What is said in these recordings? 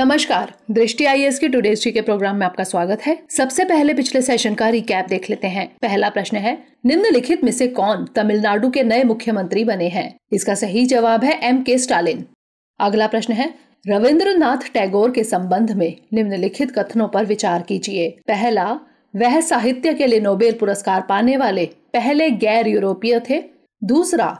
नमस्कार Drishti IAS के today के प्रोग्राम में आपका स्वागत है सबसे पहले पिछले सेशन का रिकैप देख लेते हैं पहला प्रश्न है निम्नलिखित में से कौन तमिलनाडु के नए मुख्यमंत्री बने हैं इसका सही जवाब है एम के स्टालिन अगला प्रश्न है रविंद्रनाथ टैगोर के संबंध में निम्नलिखित कथनों पर विचार कीजिए पहला वह साहित्य के लिए नोबेल पुरस्कार पाने वाले पहले गैर यूरोपीय थे दूसरा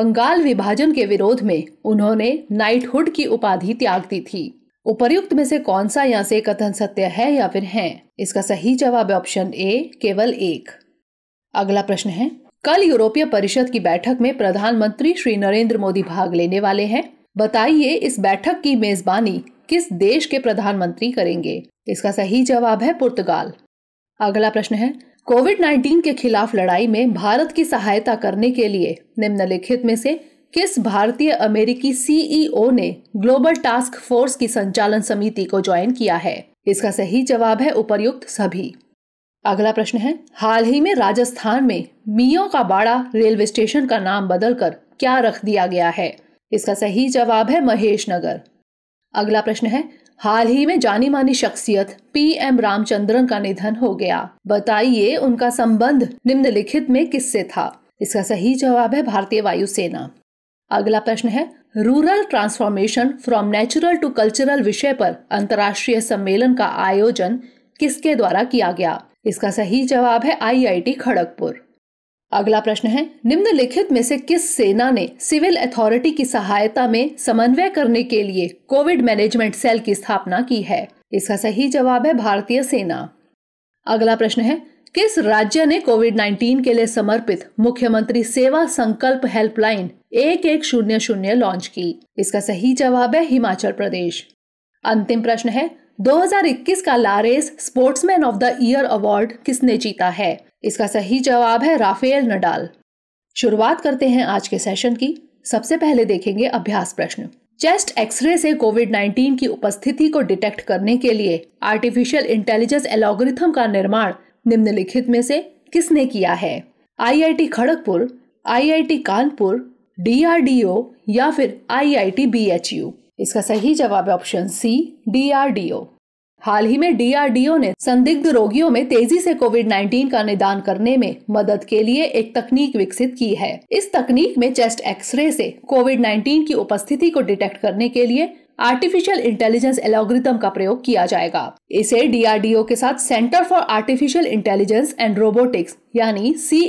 बंगाल विभाजन के विरोध में उन्होंने नाइटहुड की उपाधि त्याग दी थी उपर्युक्त में से कौन सा यहाँ से कथन सत्य है या फिर है इसका सही जवाब है ऑप्शन ए केवल एक अगला प्रश्न है कल यूरोपीय परिषद की बैठक में प्रधानमंत्री श्री नरेंद्र मोदी भाग लेने वाले हैं बताइए इस बैठक की मेजबानी किस देश के प्रधानमंत्री करेंगे इसका सही जवाब है पुर्तगाल अगला प्रश्न है कोविड 19 के खिलाफ लड़ाई में भारत की सहायता करने के लिए निम्नलिखित में से किस भारतीय अमेरिकी सीईओ e ने ग्लोबल टास्क फोर्स की संचालन समिति को ज्वाइन किया है इसका सही जवाब है उपयुक्त सभी अगला प्रश्न है हाल ही में राजस्थान में मियो का बाड़ा रेलवे स्टेशन का नाम बदलकर क्या रख दिया गया है इसका सही जवाब है महेश नगर अगला प्रश्न है हाल ही में जानी मानी शख्सियत पी एम रामचंद्रन का निधन हो गया बताइए उनका संबंध निम्नलिखित में किससे था इसका सही जवाब है भारतीय वायुसेना अगला प्रश्न है rural transformation from natural to cultural विषय पर अंतर्राष्ट्रीय सम्मेलन का आयोजन किसके द्वारा किया गया इसका सही जवाब है आईआईटी खड़गपुर अगला प्रश्न है निम्नलिखित में से किस सेना ने सिविल अथॉरिटी की सहायता में समन्वय करने के लिए कोविड मैनेजमेंट सेल की स्थापना की है इसका सही जवाब है भारतीय सेना अगला प्रश्न है किस राज्य ने कोविड 19 के लिए समर्पित मुख्यमंत्री सेवा संकल्प हेल्पलाइन एक एक शून्य शून्य लॉन्च की इसका सही जवाब है हिमाचल प्रदेश अंतिम प्रश्न है 2021 का Laureus sportsman of the year award किसने जीता है इसका सही जवाब है राफेल नडाल शुरुआत करते हैं आज के सेशन की सबसे पहले देखेंगे अभ्यास प्रश्न चेस्ट एक्सरे से कोविड 19 की उपस्थिति को डिटेक्ट करने के लिए आर्टिफिशियल इंटेलिजेंस एलोग्रिथम का निर्माण निम्नलिखित में से किसने किया है IIT Kharagpur IIT Kanpur DRDO या फिर आईआईटी इसका सही जवाब है ऑप्शन सी डीआरडीओ हाल ही में डीआरडीओ ने संदिग्ध रोगियों में तेजी से कोविड 19 का निदान करने में मदद के लिए एक तकनीक विकसित की है इस तकनीक में चेस्ट एक्सरे से कोविड 19 की उपस्थिति को डिटेक्ट करने के लिए आर्टिफिशियल इंटेलिजेंस एलोग्रिदम का प्रयोग किया जाएगा इसे डीआरडीओ के साथ centre for artificial intelligence and robotics यानी सी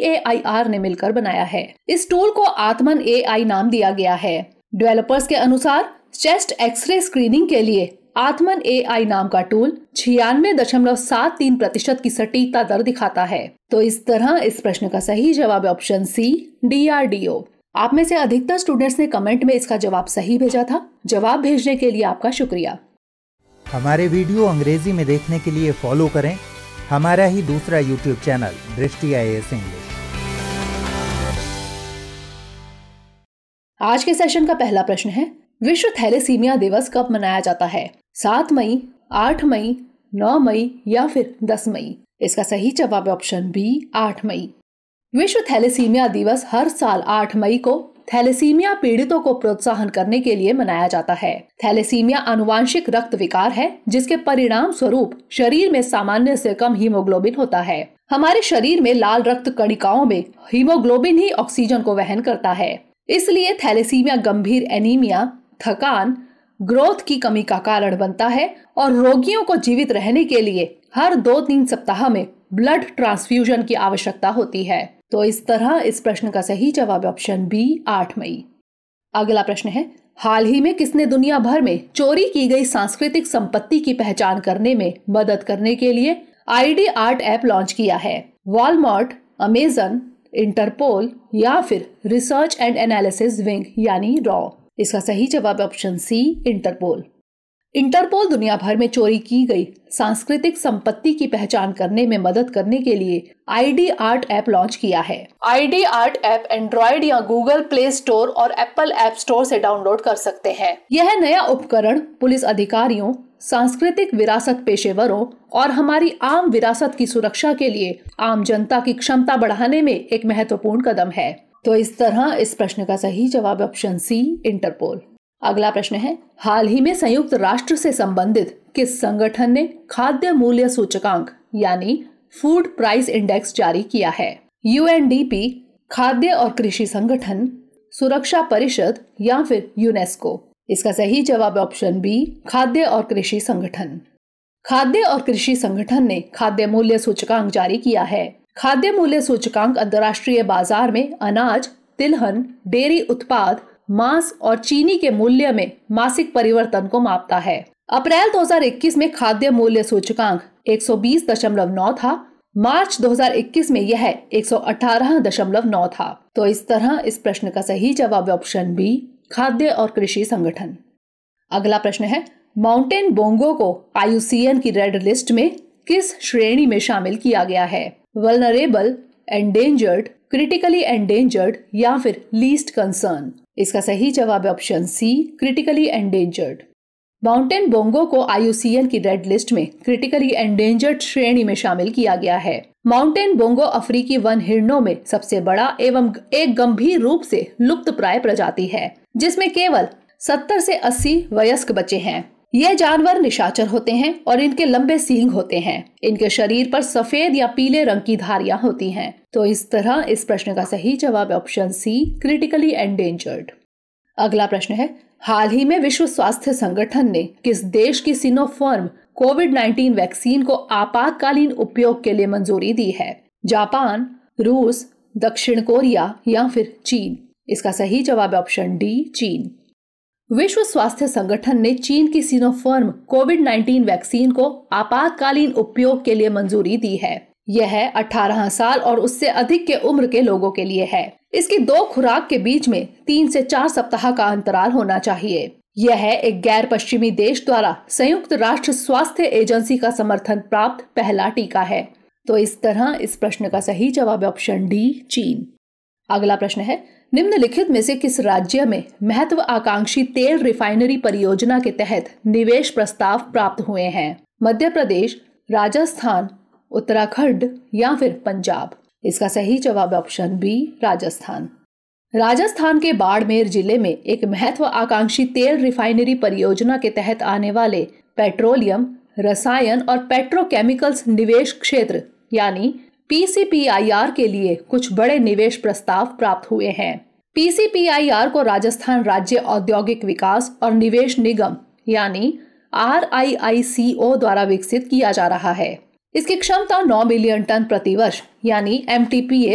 ने मिलकर बनाया है इस टूल को आत्मन ए नाम दिया गया है डेवलपर्स के अनुसार चेस्ट एक्सरे स्क्रीनिंग के लिए आत्मन ए नाम का टूल छियानवे दशमलव सात तीन प्रतिशत की सटीकता दर दिखाता है तो इस तरह इस प्रश्न का सही जवाब ऑप्शन सी डी आप में से अधिकतर स्टूडेंट्स ने कमेंट में इसका जवाब सही भेजा था जवाब भेजने के लिए आपका शुक्रिया हमारे वीडियो अंग्रेजी में देखने के लिए फॉलो करें हमारा ही दूसरा यूट्यूब चैनल दृष्टि आई इंग्लिश आज के सेशन का पहला प्रश्न है विश्व थैलेसीमिया दिवस कब मनाया जाता है सात मई आठ मई नौ मई या फिर दस मई इसका सही जवाब ऑप्शन बी आठ मई विश्व थैलेसीमिया दिवस हर साल 8 मई को थैलेसीमिया पीड़ितों को प्रोत्साहन करने के लिए मनाया जाता है थैलेसीमिया अनुवांशिक रक्त विकार है जिसके परिणाम स्वरूप शरीर में सामान्य से कम हीमोग्लोबिन होता है हमारे शरीर में लाल रक्त कणिकाओं में हीमोग्लोबिन ही ऑक्सीजन को वहन करता है इसलिए थैलेसीमिया गंभीर एनीमिया थकान ग्रोथ की कमी का कारण बनता है और रोगियों को जीवित रहने के लिए हर दो तीन सप्ताह में ब्लड ट्रांसफ्यूजन की आवश्यकता होती है तो इस तरह इस प्रश्न का सही जवाब ऑप्शन बी आठ मई अगला प्रश्न है हाल ही में किसने दुनिया भर में चोरी की गई सांस्कृतिक संपत्ति की पहचान करने में मदद करने के लिए आईडी आर्ट ऐप लॉन्च किया है वॉलमार्ट अमेजन इंटरपोल या फिर रिसर्च एंड एनालिसिस विंग यानी रॉ इसका सही जवाब ऑप्शन सी इंटरपोल इंटरपोल दुनिया भर में चोरी की गई सांस्कृतिक संपत्ति की पहचान करने में मदद करने के लिए आईडी आर्ट ऐप लॉन्च किया है आईडी आर्ट ऐप एंड्रॉइड या गूगल प्ले स्टोर और एप्पल ऐप एप स्टोर से डाउनलोड कर सकते हैं यह नया उपकरण पुलिस अधिकारियों सांस्कृतिक विरासत पेशेवरों और हमारी आम विरासत की सुरक्षा के लिए आम जनता की क्षमता बढ़ाने में एक महत्वपूर्ण कदम है तो इस तरह इस प्रश्न का सही जवाब ऑप्शन सी इंटरपोल अगला प्रश्न है हाल ही में संयुक्त राष्ट्र से संबंधित किस संगठन ने खाद्य मूल्य सूचकांक यानी फूड प्राइस इंडेक्स जारी किया है यूएनडीपी खाद्य और कृषि संगठन सुरक्षा परिषद या फिर यूनेस्को इसका सही जवाब ऑप्शन बी खाद्य और कृषि संगठन खाद्य और कृषि संगठन ने खाद्य मूल्य सूचकांक जारी किया है खाद्य मूल्य सूचकांक अंतर्राष्ट्रीय बाजार में अनाज तिलहन डेयरी उत्पाद मांस और चीनी के मूल्य में मासिक परिवर्तन को मापता है अप्रैल 2021 में खाद्य मूल्य सूचकांक 120.9 था मार्च 2021 में यह 118.9 था तो इस तरह इस प्रश्न का सही जवाब ऑप्शन बी खाद्य और कृषि संगठन अगला प्रश्न है माउंटेन बोंगो को आयुसीएन की रेड लिस्ट में किस श्रेणी में शामिल किया गया है वर्नरेबल एंडेंजर्ड क्रिटिकली एंडेंजर्ड या फिर लीस्ट कंसर्न इसका सही जवाब option C critically endangered mountain bongo को आईयूसीएन की रेड लिस्ट में क्रिटिकली एंडेंजर्ड श्रेणी में शामिल किया गया है माउंटेन बोंगो अफ्रीकी वन हिरणों में सबसे बड़ा एवं एक गंभीर रूप से लुप्त प्राय प्रजाति है जिसमें केवल 70 से 80 वयस्क बचे हैं ये जानवर निशाचर होते हैं और इनके लंबे सींग होते हैं इनके शरीर पर सफेद या पीले रंग की धारियां होती हैं तो इस तरह इस प्रश्न का सही जवाब ऑप्शन सी क्रिटिकली एंडेंजर्ड अगला प्रश्न है हाल ही में विश्व स्वास्थ्य संगठन ने किस देश की सिनोफर्म कोविड 19 वैक्सीन को आपातकालीन उपयोग के लिए मंजूरी दी है जापान रूस दक्षिण कोरिया या फिर चीन इसका सही जवाब ऑप्शन डी चीन विश्व स्वास्थ्य संगठन ने चीन की सिनोफर्म कोविड 19 वैक्सीन को आपातकालीन उपयोग के लिए मंजूरी दी है यह 18 साल और उससे अधिक के उम्र के लोगों के लिए है इसकी दो खुराक के बीच में तीन से चार सप्ताह का अंतराल होना चाहिए यह एक गैर पश्चिमी देश द्वारा संयुक्त राष्ट्र स्वास्थ्य एजेंसी का समर्थन प्राप्त पहला टीका है तो इस तरह इस प्रश्न का सही जवाब ऑप्शन डी चीन अगला प्रश्न है निम्नलिखित में से किस राज्य में महत्व आकांक्षी तेल रिफाइनरी परियोजना के तहत निवेश प्रस्ताव प्राप्त हुए हैं मध्य प्रदेश राजस्थान उत्तराखंड या फिर पंजाब इसका सही जवाब ऑप्शन बी राजस्थान राजस्थान के बाड़मेर जिले में एक महत्व आकांक्षी तेल रिफाइनरी परियोजना के तहत आने वाले पेट्रोलियम रसायन और पेट्रोकेमिकल्स निवेश क्षेत्र यानी पीसीपीआईआर के लिए कुछ बड़े निवेश प्रस्ताव प्राप्त हुए हैं पीसीपीआईआर को राजस्थान राज्य औद्योगिक विकास और निवेश निगम यानी आर द्वारा विकसित किया जा रहा है इसकी क्षमता 9 मिलियन टन प्रतिवर्ष यानी एम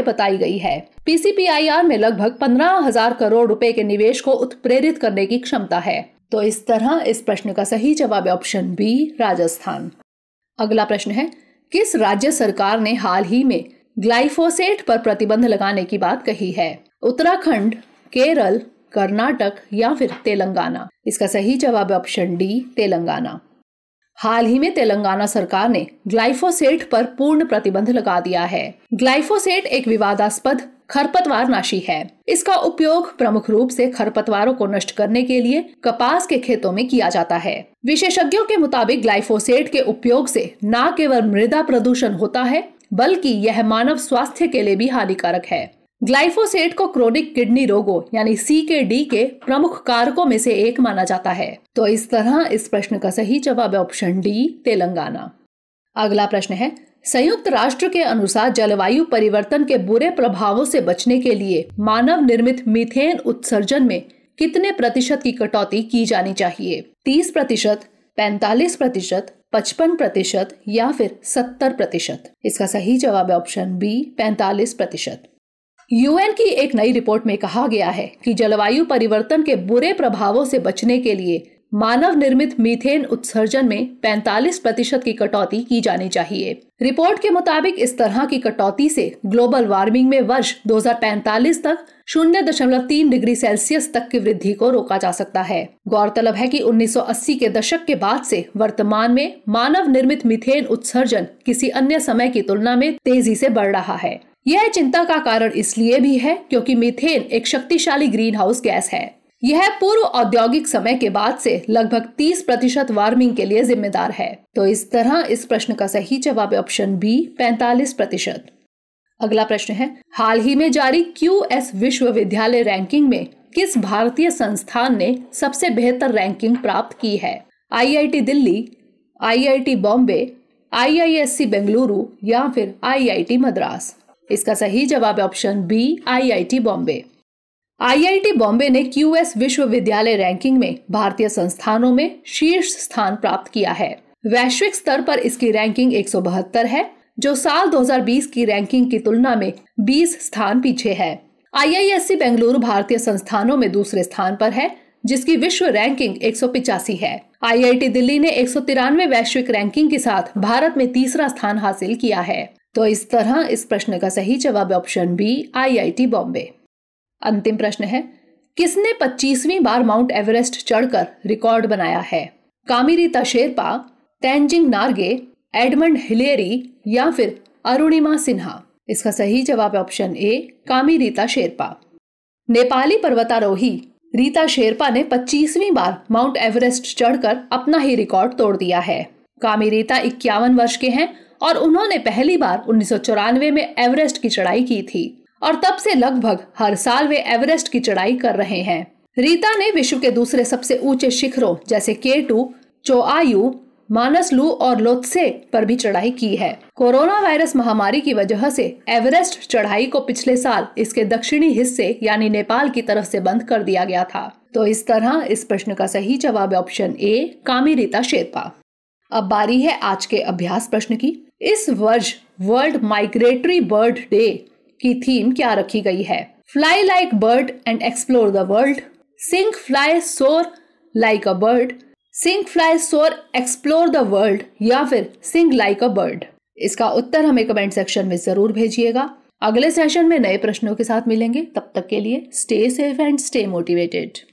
बताई गई है पीसीपीआईआर में लगभग पंद्रह हजार करोड़ रुपए के निवेश को उत्प्रेरित करने की क्षमता है तो इस तरह इस प्रश्न का सही जवाब ऑप्शन बी राजस्थान अगला प्रश्न है किस राज्य सरकार ने हाल ही में ग्लाइफोसेट पर प्रतिबंध लगाने की बात कही है उत्तराखंड केरल कर्नाटक या फिर तेलंगाना इसका सही जवाब ऑप्शन डी तेलंगाना हाल ही में तेलंगाना सरकार ने ग्लाइफोसेट पर पूर्ण प्रतिबंध लगा दिया है ग्लाइफोसेट एक विवादास्पद खरपतवार नाशी है इसका उपयोग प्रमुख रूप से खरपतवारों को नष्ट करने के लिए कपास के खेतों में किया जाता है विशेषज्ञों के मुताबिक ग्लाइफोसेट के उपयोग से न केवल मृदा प्रदूषण होता है बल्कि यह मानव स्वास्थ्य के लिए भी हानिकारक है ग्लाइफोसेट को क्रोनिक किडनी रोगों यानी सी के डी के प्रमुख कारकों में से एक माना जाता है तो इस तरह इस प्रश्न का सही जवाब है ऑप्शन डी तेलंगाना अगला प्रश्न है संयुक्त राष्ट्र के अनुसार जलवायु परिवर्तन के बुरे प्रभावों से बचने के लिए मानव निर्मित मीथेन उत्सर्जन में कितने प्रतिशत की कटौती की जानी चाहिए तीस प्रतिशत पैंतालीस प्रतिशत पचपन प्रतिशत या फिर सत्तर प्रतिशत इसका सही जवाब है ऑप्शन बी पैंतालीस प्रतिशत यूएन की एक नई रिपोर्ट में कहा गया है कि जलवायु परिवर्तन के बुरे प्रभावों से बचने के लिए मानव निर्मित मीथेन उत्सर्जन में 45 प्रतिशत की कटौती की जानी चाहिए रिपोर्ट के मुताबिक इस तरह की कटौती से ग्लोबल वार्मिंग में वर्ष 2045 तक शून्य दशमलव तीन डिग्री सेल्सियस तक की वृद्धि को रोका जा सकता है गौरतलब है कि 1980 के दशक के बाद से वर्तमान में मानव निर्मित मिथेन उत्सर्जन किसी अन्य समय की तुलना में तेजी से बढ़ रहा है यह चिंता का कारण इसलिए भी है क्योंकि मिथेन एक शक्तिशाली ग्रीन हाउस गैस है यह पूर्व औद्योगिक समय के बाद से लगभग 30 प्रतिशत वार्मिंग के लिए जिम्मेदार है तो इस तरह इस प्रश्न का सही जवाब ऑप्शन बी 45 प्रतिशत अगला प्रश्न है हाल ही में जारी क्यू एस विश्वविद्यालय रैंकिंग में किस भारतीय संस्थान ने सबसे बेहतर रैंकिंग प्राप्त की है IIT Delhi IIT Bombay IISc Bengaluru या फिर आईआईटी मद्रास इसका सही जवाब option B IIT Bombay IIT Bombay ने क्यूएस विश्वविद्यालय रैंकिंग में भारतीय संस्थानों में शीर्ष स्थान प्राप्त किया है वैश्विक स्तर पर इसकी रैंकिंग एक है जो साल 2020 की रैंकिंग की तुलना में 20 स्थान पीछे है आईआईएससी बेंगलुरु भारतीय संस्थानों में दूसरे स्थान पर है जिसकी विश्व रैंकिंग एक है आईआईटी दिल्ली ने एक वैश्विक रैंकिंग के साथ भारत में तीसरा स्थान हासिल किया है तो इस तरह इस प्रश्न का सही जवाब ऑप्शन बी आईआईटी बॉम्बे अंतिम प्रश्न है किसने 25वीं बार माउंट एवरेस्ट चढ़कर रिकॉर्ड बनाया है कामिरी तशेरपा तेंजिंग नार्गे एडमंड हिलेरी या फिर अरुणिमा सिन्हा इसका सही जवाब ऑप्शन ए कामी रीता शेरपा नेपाली पर्वतारोही रीता शेरपा ने 25वीं बार माउंट एवरेस्ट चढ़कर अपना ही रिकॉर्ड तोड़ दिया है कामी रीता इक्यावन वर्ष के हैं और उन्होंने पहली बार उन्नीस में एवरेस्ट की चढ़ाई की थी और तब से लगभग हर साल वे एवरेस्ट की चढ़ाई कर रहे हैं रीता ने विश्व के दूसरे सबसे ऊंचे शिखरों जैसे के टू चो मानस लू और लोत्से पर भी चढ़ाई की है कोरोना वायरस महामारी की वजह से एवरेस्ट चढ़ाई को पिछले साल इसके दक्षिणी हिस्से यानी नेपाल की तरफ से बंद कर दिया गया था तो इस तरह इस प्रश्न का सही जवाब ऑप्शन ए कामी रीता शेरपा अब बारी है आज के अभ्यास प्रश्न की इस वर्ष वर्ल्ड माइग्रेटरी बर्ड डे की थीम क्या रखी गई है fly like bird and explore the world sing fly soar like a bird sing fly soar explore the world या फिर सिंक लाइक अ बर्ड इसका उत्तर हमें कमेंट सेक्शन में जरूर भेजिएगा अगले सेशन में नए प्रश्नों के साथ मिलेंगे तब तक के लिए stay safe and stay motivated